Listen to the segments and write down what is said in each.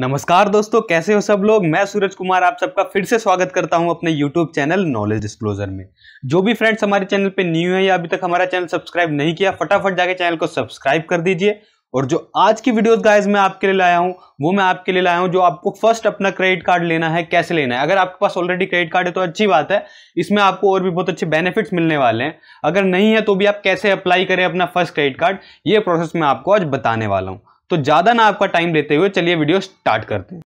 नमस्कार दोस्तों कैसे हो सब लोग मैं सूरज कुमार आप सबका फिर से स्वागत करता हूं अपने YouTube चैनल नॉलेज डिस्क्लोजर में जो भी फ्रेंड्स हमारे चैनल पे न्यू है या अभी तक हमारा चैनल सब्सक्राइब नहीं किया फटाफट जाके चैनल को सब्सक्राइब कर दीजिए और जो आज की वीडियोस गाइस मैं आपके लिए लाया हूँ वो मैं आपके लिए लाया हूँ जो आपको फर्स्ट अपना क्रेडिट कार्ड लेना है कैसे लेना है अगर आपके पास ऑलरेडी क्रेडिट कार्ड है तो अच्छी बात है इसमें आपको और भी बहुत अच्छे बेनिफिट्स मिलने वाले हैं अगर नहीं है तो भी आप कैसे अप्लाई करें अपना फर्स्ट क्रेडिट कार्ड ये प्रोसेस मैं आपको आज बताने वाला हूँ तो ज़्यादा ना आपका टाइम लेते हुए चलिए वीडियो स्टार्ट करते हैं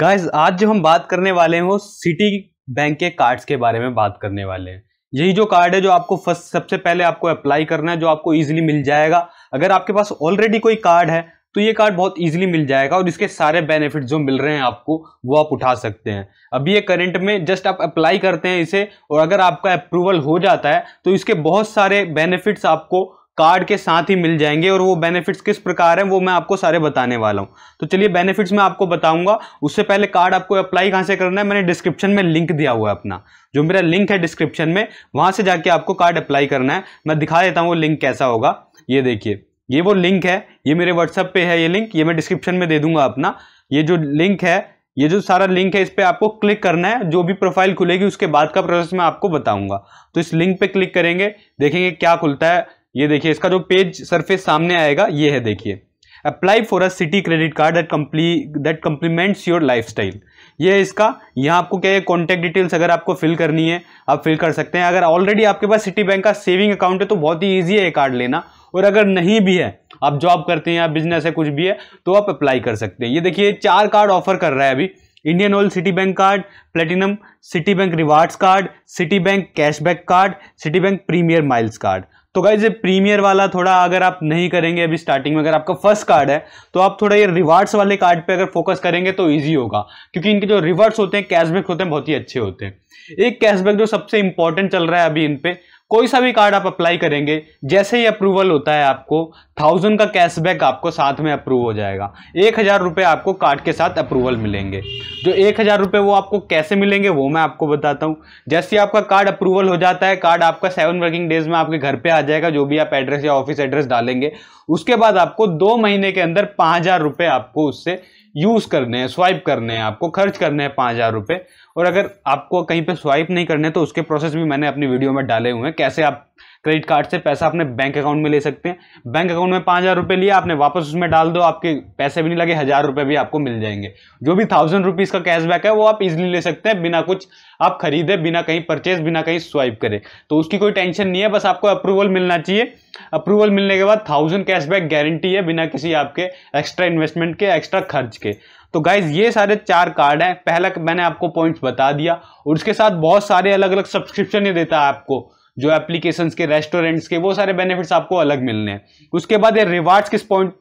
गाइस आज जो हम बात करने वाले हैं वो सिटी बैंक के कार्ड्स के बारे में बात करने वाले हैं यही जो कार्ड है जो आपको फर्स्ट सबसे पहले आपको अप्लाई करना है जो आपको इजीली मिल जाएगा अगर आपके पास ऑलरेडी कोई कार्ड है तो ये कार्ड बहुत इजीली मिल जाएगा और इसके सारे बेनिफिट्स जो मिल रहे हैं आपको वो आप उठा सकते हैं अभी ये करंट में जस्ट आप अप्लाई करते हैं इसे और अगर आपका अप्रूवल हो जाता है तो इसके बहुत सारे बेनिफिट्स आपको कार्ड के साथ ही मिल जाएंगे और वो बेनिफिट्स किस प्रकार हैं वो मैं आपको सारे बताने वाला हूँ तो चलिए बेनिफिट्स मैं आपको बताऊंगा उससे पहले कार्ड आपको अप्लाई कहाँ से करना है मैंने डिस्क्रिप्शन में लिंक दिया हुआ है अपना जो मेरा लिंक है डिस्क्रिप्शन में वहाँ से जाके आपको कार्ड अप्लाई करना है मैं दिखा देता हूँ वो लिंक कैसा होगा ये देखिए ये वो लिंक है ये मेरे व्हाट्सअप पे है ये लिंक ये मैं डिस्क्रिप्शन में दे दूंगा अपना ये जो लिंक है ये जो सारा लिंक है इस पर आपको क्लिक करना है जो भी प्रोफाइल खुलेगी उसके बाद का प्रोसेस मैं आपको बताऊंगा तो इस लिंक पे क्लिक करेंगे देखेंगे क्या खुलता है ये देखिए इसका जो पेज सरफेस सामने आएगा ये है देखिए apply for a Citi credit card that comply that compliments your lifestyle ये इसका यहाँ आपको क्या है कॉन्टैक्ट डिटेल्स अगर आपको फिल करनी है आप फिल कर सकते हैं अगर ऑलरेडी आपके पास सिटी बैंक का सेविंग अकाउंट है तो बहुत ही ईजी है ये कार्ड लेना और अगर नहीं भी है आप जॉब करते हैं या बिजनेस है कुछ भी है तो आप अप्लाई कर सकते हैं ये देखिए चार कार्ड ऑफर कर रहा है अभी Indian Oil Citibank card platinum Citibank rewards card Citibank cashback card Citibank premier miles card तो गाइज ये प्रीमियर वाला थोड़ा अगर आप नहीं करेंगे अभी स्टार्टिंग में अगर आपका फर्स्ट कार्ड है तो आप थोड़ा ये रिवार्ड्स वाले कार्ड पे अगर फोकस करेंगे तो ईजी होगा क्योंकि इनके जो रिवार्ड्स होते हैं कैशबैक होते हैं बहुत ही अच्छे होते हैं एक कैशबैक जो सबसे इंपॉर्टेंट चल रहा है अभी इन पर कोई सा भी कार्ड आप अप्लाई करेंगे जैसे ही अप्रूवल होता है आपको थाउजेंड का कैशबैक आपको साथ में अप्रूव हो जाएगा एक हज़ार रुपये आपको कार्ड के साथ अप्रूवल मिलेंगे जो एक हज़ार रुपये वो आपको कैसे मिलेंगे वो मैं आपको बताता हूँ जैसे ही आपका कार्ड अप्रूवल हो जाता है कार्ड आपका सेवन वर्किंग डेज में आपके घर पर आ जाएगा जो भी आप एड्रेस या ऑफिस एड्रेस डालेंगे उसके बाद आपको दो महीने के अंदर पाँच आपको उससे यूज़ करने हैं स्वाइप करने हैं आपको खर्च करने हैं पाँच हज़ार रुपये और अगर आपको कहीं पे स्वाइप नहीं करने तो उसके प्रोसेस भी मैंने अपनी वीडियो में डाले हुए हैं कैसे आप क्रेडिट कार्ड से पैसा अपने बैंक अकाउंट में ले सकते हैं बैंक अकाउंट में पाँच हज़ार रुपये लिया आपने वापस उसमें डाल दो आपके पैसे भी नहीं लगे हज़ार रुपये भी आपको मिल जाएंगे जो भी थाउजेंड रुपीज़ का कैशबैक है वो आप इजिली ले सकते हैं बिना कुछ आप खरीदे बिना कहीं परचेज बिना कहीं स्वाइप करें तो उसकी कोई टेंशन नहीं है बस आपको अप्रूवल मिलना चाहिए अप्रूवल मिलने के बाद थाउजेंड कैशबैक गारंटी है बिना किसी आपके एक्स्ट्रा इन्वेस्टमेंट के एक्स्ट्रा खर्च के तो गाइज ये सारे चार कार्ड हैं पहला मैंने आपको पॉइंट्स बता दिया और उसके साथ बहुत सारे अलग अलग सब्सक्रिप्शन ये देता है आपको जो एप्लीकेशन के रेस्टोरेंट्स के वो सारे बेनिफिट्स आपको अलग मिलने हैं उसके बाद ये रिवार्ड्स किस पॉइंट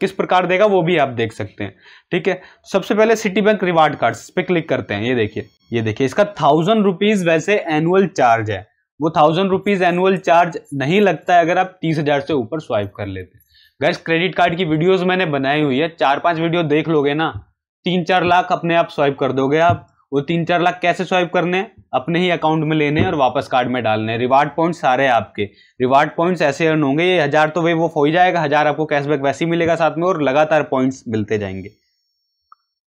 किस प्रकार देगा वो भी आप देख सकते हैं ठीक है सबसे पहले सिटी बैंक रिवार्ड कार्ड इस पर क्लिक करते हैं ये देखिए ये देखिए इसका थाउजेंड रुपीज़ वैसे एनुअल चार्ज है वो थाउजेंड रुपीज़ एनुअल चार्ज नहीं लगता है अगर आप तीस हज़ार से ऊपर स्वाइप कर लेते हैं गैस क्रेडिट कार्ड की वीडियोस मैंने बनाई हुई है चार पांच वीडियो देख लोगे ना तीन चार लाख अपने आप स्वाइप कर दोगे आप वो तीन चार लाख कैसे स्वाइप करने हैं अपने ही अकाउंट में लेने और वापस कार्ड में डालने हैं रिवार्ड पॉइंट्स सारे हैं आपके रिवार्ड पॉइंट्स ऐसे अर्न होंगे ये हज़ार तो वही वो हो ही जाएगा हज़ार आपको कैशबैक वैसे ही मिलेगा साथ में और लगातार पॉइंट्स मिलते जाएंगे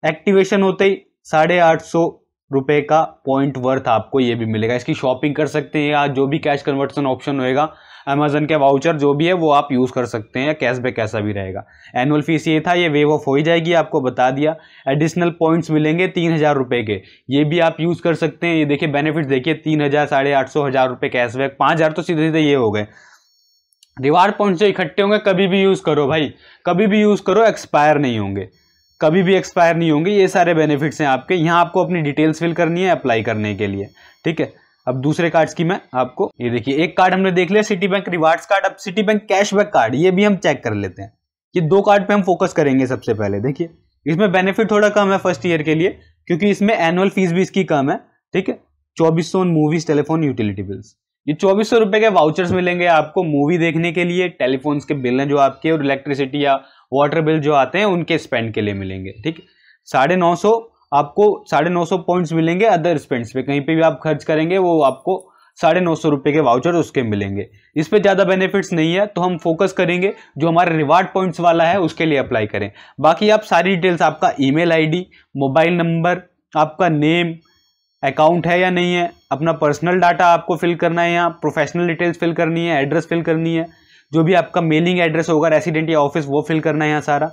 एक्टिवेशन होते ही साढ़े आठ सौ रुपए का पॉइंट वर्थ आपको ये भी मिलेगा इसकी शॉपिंग कर सकते हैं या जो भी कैश कन्वर्सन ऑप्शन होएगा अमेजन के वाउचर जो भी है वो आप यूज़ कर सकते हैं या कैशबैक ऐसा भी रहेगा एनुअल फीस ये था ये वेव ऑफ हो ही जाएगी आपको बता दिया एडिशनल पॉइंट्स मिलेंगे तीन हज़ार रुपये के ये भी आप यूज़ कर सकते हैं ये देखिए बेनिफिट्स देखिए तीन हज़ार साढ़े आठ सौ हज़ार रुपये कैशबैक पाँच हज़ार तो सीधे सीधे ये हो गए रिवार्ड पॉइंट्स जो इकट्ठे होंगे कभी भी यूज़ करो भाई कभी भी यूज़ करो एक्सपायर नहीं होंगे कभी भी एक्सपायर नहीं होंगे ये सारे बेनिफिट्स हैं आपके यहाँ आपको अपनी डिटेल्स फिल करनी है अप्लाई करने के लिए ठीक है अब दूसरे कार्ड्स की मैं आपको ये देखिए एक कार्ड हमने देख लिया सिटी बैंक रिवार्ड्स कार्ड अब सिटी बैंक कैशबैक कार्ड ये भी हम चेक कर लेते हैं ये दो कार्ड पे हम फोकस करेंगे सबसे पहले देखिए इसमें बेनिफिट थोड़ा कम है फर्स्ट ईयर के लिए क्योंकि इसमें एनुअल फीस भी इसकी कम है ठीक है चौबीस सौ मूवीज टेलीफोन यूटिलिटी बिल्स ये चौबीस सौ रुपए के वाउचर्स मिलेंगे आपको मूवी देखने के लिए टेलीफोन्स के बिल हैं जो आपके और इलेक्ट्रिसिटी या वाटर बिल जो आते हैं उनके स्पेंड के लिए मिलेंगे ठीक साढ़े नौ सौ आपको साढ़े नौ सौ पॉइंट्स मिलेंगे अदर स्पेंड्स पे कहीं पे भी आप खर्च करेंगे वो आपको साढ़े नौ सौ रुपये के वाउचर उसके मिलेंगे इस पर ज़्यादा बेनिफिट्स नहीं है तो हम फोकस करेंगे जो हमारे रिवार्ड पॉइंट्स वाला है उसके लिए अप्लाई करें बाकी आप सारी डिटेल्स आपका आई डी मोबाइल नंबर आपका नेम अकाउंट है या नहीं है अपना पर्सनल डाटा आपको फिल करना है यहाँ प्रोफेशनल डिटेल्स फिल करनी है एड्रेस फिल करनी है जो भी आपका मेलिंग एड्रेस होगा रेसिडेंट या ऑफिस वो फिल करना है यहाँ सारा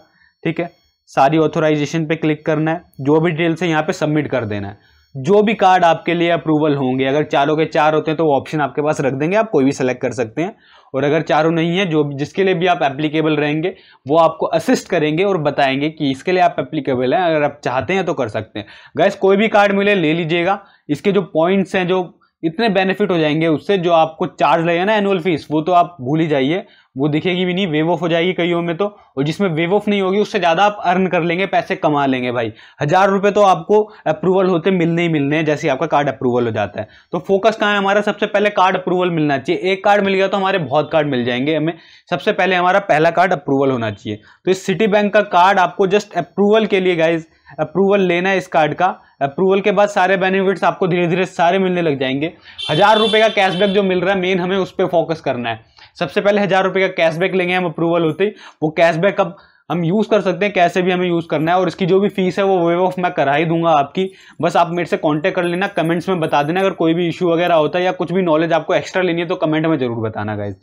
ठीक है सारी ऑथोराइजेशन पे क्लिक करना है जो भी डिटेल्स है यहाँ पे सबमिट कर देना है जो भी कार्ड आपके लिए अप्रूवल होंगे अगर चारों के चार होते हैं तो वो ऑप्शन आपके पास रख देंगे आप कोई भी सिलेक्ट कर सकते हैं और अगर चारों नहीं है जो जिसके लिए भी आप एप्लीकेबल रहेंगे वो आपको असिस्ट करेंगे और बताएंगे कि इसके लिए आप एप्लीकेबल हैं अगर आप चाहते हैं तो कर सकते हैं गैस कोई भी कार्ड मिले ले लीजिएगा इसके जो पॉइंट्स हैं जो इतने बेनिफिट हो जाएंगे उससे जो आपको चार्ज लगेगा ना एनुअल फीस वो तो आप भूल ही जाइए वो दिखेगी भी नहीं वेव ऑफ हो जाएगी कईयों में तो और जिसमें वेव ऑफ नहीं होगी उससे ज़्यादा आप अर्न कर लेंगे पैसे कमा लेंगे भाई हज़ार रुपये तो आपको अप्रूवल होते मिलने ही मिलने हैं जैसे आपका कार्ड अप्रूवल हो जाता है तो फोकस कहाँ है हमारा सबसे पहले कार्ड अप्रूवल मिलना चाहिए एक कार्ड मिल गया तो हमारे बहुत कार्ड मिल जाएंगे हमें सबसे पहले हमारा पहला कार्ड अप्रूवल होना चाहिए तो इस सिटी बैंक का कार्ड आपको जस्ट अप्रूवल के लिए गाइज अप्रूवल लेना है इस कार्ड का अप्रूवल के बाद सारे बेनिफिट्स आपको धीरे धीरे सारे मिलने लग जाएंगे हज़ार रुपये का कैशबैक जो मिल रहा है मेन हमें उस पर फोकस करना है सबसे पहले हज़ार रुपये का कैशबैक लेंगे हम अप्रूवल होते ही वो कैशबैक अब हम यूज़ कर सकते हैं कैसे भी हमें यूज़ करना है और इसकी जो भी फीस है वो वेव ऑफ मैं करा ही दूंगा आपकी बस आप मेरे से कांटेक्ट कर लेना कमेंट्स में बता देना अगर कोई भी इशू वगैरह होता है या कुछ भी नॉलेज आपको एक्स्ट्रा लेनी है तो कमेंट में ज़रूर बताना गाइज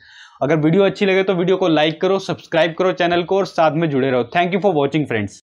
अगर वीडियो अच्छी लगे तो वीडियो को लाइक करो सब्सक्राइब करो चैनल को और साथ में जुड़े रहो thank you for watching friends